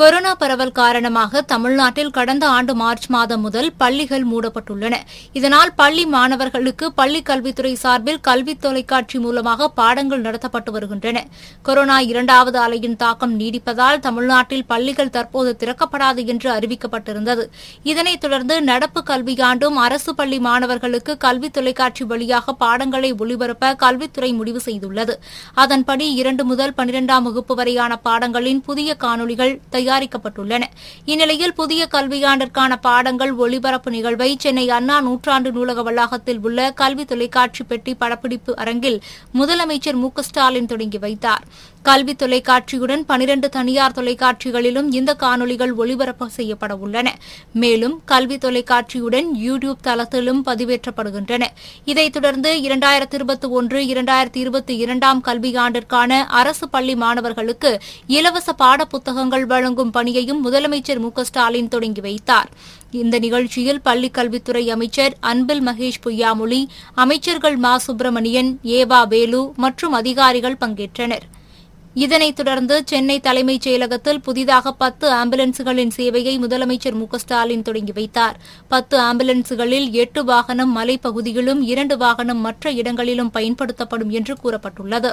corona பரவல் காரணமாக தமிழ்நாட்டில் கடந்த ஆண்டு மார்ச் மாதம் முதல் பள்ளிகள் மூடப்பட்டுள்ளன இதனால் பள்ளி மாணவர்களுக்கு பள்ளி கல்வித்துறை சார்பில் கல்வி தொலைக்காட்சி மூலமாக பாடங்கள் நடத்தப்பட்டு வருகின்றன கொரோனா இரண்டாவது அலையின் தாக்கம் நீடிப்பதால் தமிழ்நாட்டில் பள்ளிகள் தற்போது திறக்கப்படாது என்று அறிவிக்கப்பட்டிருந்தது இதனைத் தொடர்ந்து நடப்பு கல்வியாண்டும் அரசு பள்ளி மாணவர்களுக்கு கல்வி தொலைக்காட்சி வழியாக பாடங்களை ஒளிபரப்ப கல்வித்துறை முடிவு செய்துள்ளது அதன்படி இரண்டு முதல் பனிரெண்டாம் வகுப்பு வரையான பாடங்களின் புதிய காணொலிகள் தயார் தயாரிக்கப்பட்டுள்ளன இந்நிலையில் புதிய கல்வியாண்டிற்கான பாடங்கள் ஒளிபரப்பு நிகழ்வை சென்னை அண்ணா நூற்றாண்டு நூலக வளாகத்தில் உள்ள கல்வி தொலைக்காட்சி பெட்டி படப்பிடிப்பு அரங்கில் முதலமைச்சர் மு ஸ்டாலின் தொடங்கி வைத்தார் கல்வி தொலைக்காட்சியுடன் பனிரண்டு தனியார் தொலைக்காட்சிகளிலும் இந்த காணொலிகள் ஒளிபரப்பு செய்யப்பட உள்ளன மேலும் கல்வி தொலைக்காட்சியுடன் யூ டியூப் தளத்திலும் பதிவேற்றப்படுகின்றன இதைத் தொடர்ந்து இரண்டாயிரத்தி இருபத்தி ஒன்று இரண்டாயிரத்தி இருபத்தி இரண்டாம் கல்வியாண்டிற்கான அரசு பள்ளி மாணவர்களுக்கு இலவச பாடப்புத்தகங்கள் வழங்கும் வழங்கும் பணியையும் முதலமைச்சர் மு ஸ்டாலின் தொடங்கி வைத்தார் இந்த நிகழ்ச்சியில் பள்ளிக் கல்வித்துறை அமைச்சர் அன்பில் மகேஷ் பொய்யாமொழி அமைச்சர்கள் மா சுப்பிரமணியன் ஏவா வேலு மற்றும் அதிகாரிகள் பங்கேற்றனர் இதனைத் தொடர்ந்து சென்னை தலைமைச் செயலகத்தில் புதிதாக பத்து ஆம்புலன்ஸ்களின் சேவையை முதலமைச்சர் மு ஸ்டாலின் தொடங்கி வைத்தார் பத்து ஆம்புலன்ஸ்களில் எட்டு வாகனம் மலைப்பகுதியிலும் இரண்டு வாகனம் மற்ற இடங்களிலும் பயன்படுத்தப்படும் என்று கூறப்பட்டுள்ளது